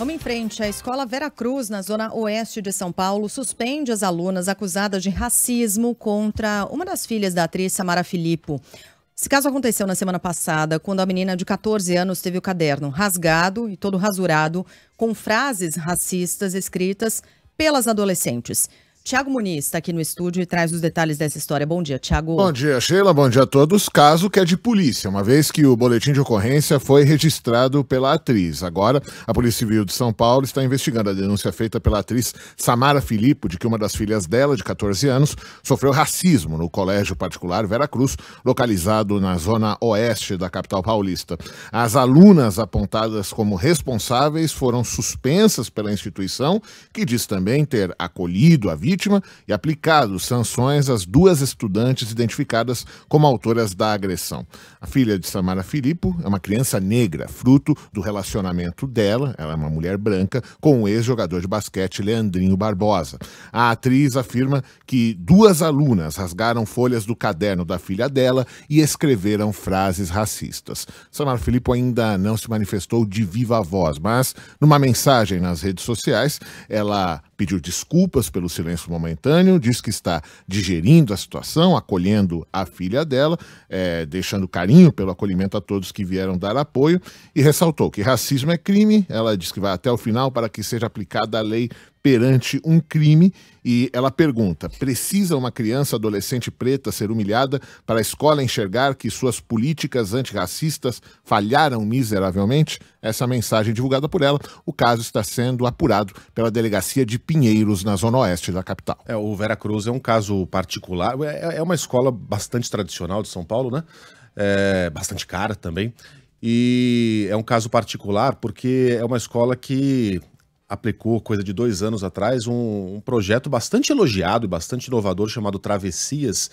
Vamos em frente. A Escola Vera Cruz, na zona oeste de São Paulo, suspende as alunas acusadas de racismo contra uma das filhas da atriz Samara Filippo. Esse caso aconteceu na semana passada, quando a menina de 14 anos teve o caderno rasgado e todo rasurado, com frases racistas escritas pelas adolescentes. Tiago Muniz está aqui no estúdio e traz os detalhes dessa história. Bom dia, Tiago. Bom dia, Sheila. Bom dia a todos. Caso que é de polícia, uma vez que o boletim de ocorrência foi registrado pela atriz. Agora, a Polícia Civil de São Paulo está investigando a denúncia feita pela atriz Samara Filippo de que uma das filhas dela, de 14 anos, sofreu racismo no colégio particular Vera Cruz, localizado na zona oeste da capital paulista. As alunas apontadas como responsáveis foram suspensas pela instituição, que diz também ter acolhido a vítima vítima e aplicado sanções às duas estudantes identificadas como autoras da agressão. A filha de Samara Filippo é uma criança negra, fruto do relacionamento dela, ela é uma mulher branca, com o ex-jogador de basquete Leandrinho Barbosa. A atriz afirma que duas alunas rasgaram folhas do caderno da filha dela e escreveram frases racistas. Samara Filippo ainda não se manifestou de viva voz, mas numa mensagem nas redes sociais, ela pediu desculpas pelo silêncio momentâneo, diz que está digerindo a situação, acolhendo a filha dela, é, deixando carinho pelo acolhimento a todos que vieram dar apoio e ressaltou que racismo é crime. Ela diz que vai até o final para que seja aplicada a lei perante um crime e ela pergunta: precisa uma criança adolescente preta ser humilhada para a escola enxergar que suas políticas antirracistas falharam miseravelmente? Essa é mensagem divulgada por ela. O caso está sendo apurado pela delegacia de Pinheiros, na zona oeste da capital. É, o Cruz é um caso particular, é, é, é uma escola bastante tradicional de São Paulo, né? É bastante cara também. E é um caso particular porque é uma escola que aplicou, coisa de dois anos atrás, um, um projeto bastante elogiado e bastante inovador chamado Travessias,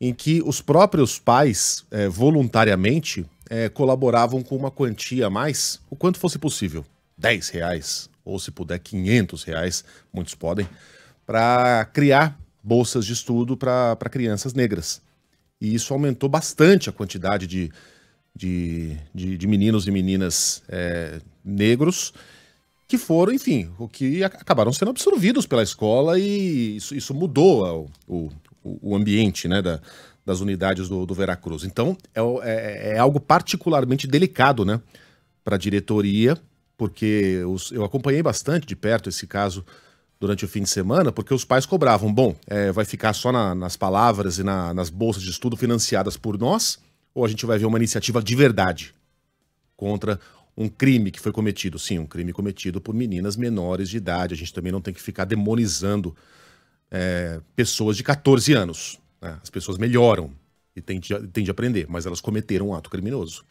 em que os próprios pais, é, voluntariamente, é, colaboravam com uma quantia a mais, o quanto fosse possível, 10 reais, ou se puder, 500 reais, muitos podem, para criar bolsas de estudo para crianças negras. E isso aumentou bastante a quantidade de, de, de, de meninos e meninas é, negros que foram, enfim, o que acabaram sendo absorvidos pela escola e isso, isso mudou o, o, o, ambiente né, da, das unidades do, do Veracruz. Então, é, é, é, é algo particularmente delicado né, para a diretoria, porque os, eu acompanhei bastante de perto esse caso durante o fim de semana, porque os pais cobravam, bom, é, vai ficar só na, nas palavras e na, nas bolsas de estudo financiadas por nós, ou a gente vai ver uma iniciativa de verdade contra um crime que foi cometido, sim, um crime cometido por meninas menores de idade. A gente também não tem que ficar demonizando é, pessoas de 14 anos. Né? As pessoas melhoram e têm de, têm de aprender, mas elas cometeram um ato criminoso.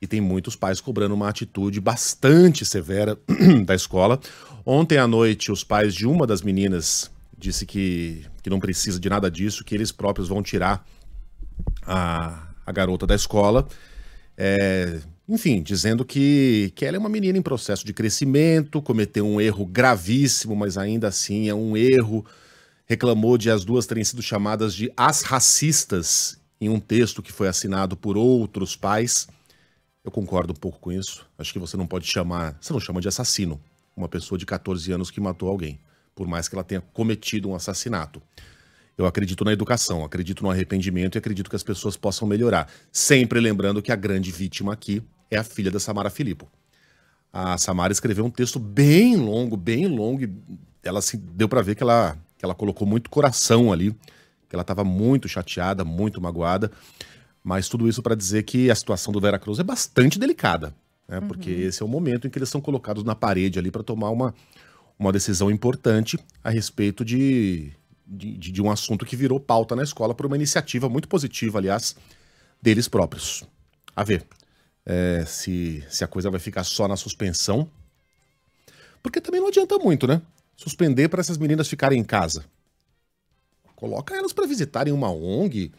E tem muitos pais cobrando uma atitude bastante severa da escola. Ontem à noite, os pais de uma das meninas disse que, que não precisa de nada disso, que eles próprios vão tirar a, a garota da escola. É, enfim, dizendo que, que ela é uma menina em processo de crescimento, cometeu um erro gravíssimo, mas ainda assim é um erro. Reclamou de as duas terem sido chamadas de as racistas em um texto que foi assinado por outros pais. Eu concordo um pouco com isso. Acho que você não pode chamar. Você não chama de assassino uma pessoa de 14 anos que matou alguém, por mais que ela tenha cometido um assassinato. Eu acredito na educação, acredito no arrependimento e acredito que as pessoas possam melhorar. Sempre lembrando que a grande vítima aqui é a filha da Samara Filippo. A Samara escreveu um texto bem longo, bem longo, e ela se deu para ver que ela, que ela colocou muito coração ali, que ela estava muito chateada, muito magoada. Mas tudo isso para dizer que a situação do Vera Cruz é bastante delicada, né? Uhum. Porque esse é o momento em que eles são colocados na parede ali para tomar uma, uma decisão importante a respeito de de, de, de um assunto que virou pauta na escola por uma iniciativa muito positiva, aliás, deles próprios. A ver é, se, se a coisa vai ficar só na suspensão. Porque também não adianta muito, né? Suspender para essas meninas ficarem em casa. Coloca elas para visitarem uma ONG,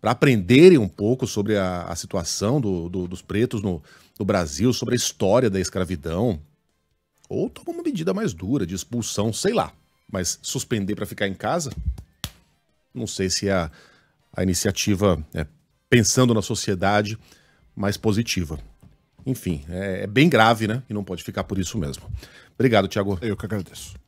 para aprenderem um pouco sobre a, a situação do, do, dos pretos no, no Brasil, sobre a história da escravidão. Ou toma uma medida mais dura de expulsão, sei lá. Mas suspender para ficar em casa? Não sei se é a, a iniciativa, é, pensando na sociedade, mais positiva. Enfim, é, é bem grave, né? E não pode ficar por isso mesmo. Obrigado, Tiago. Eu que agradeço.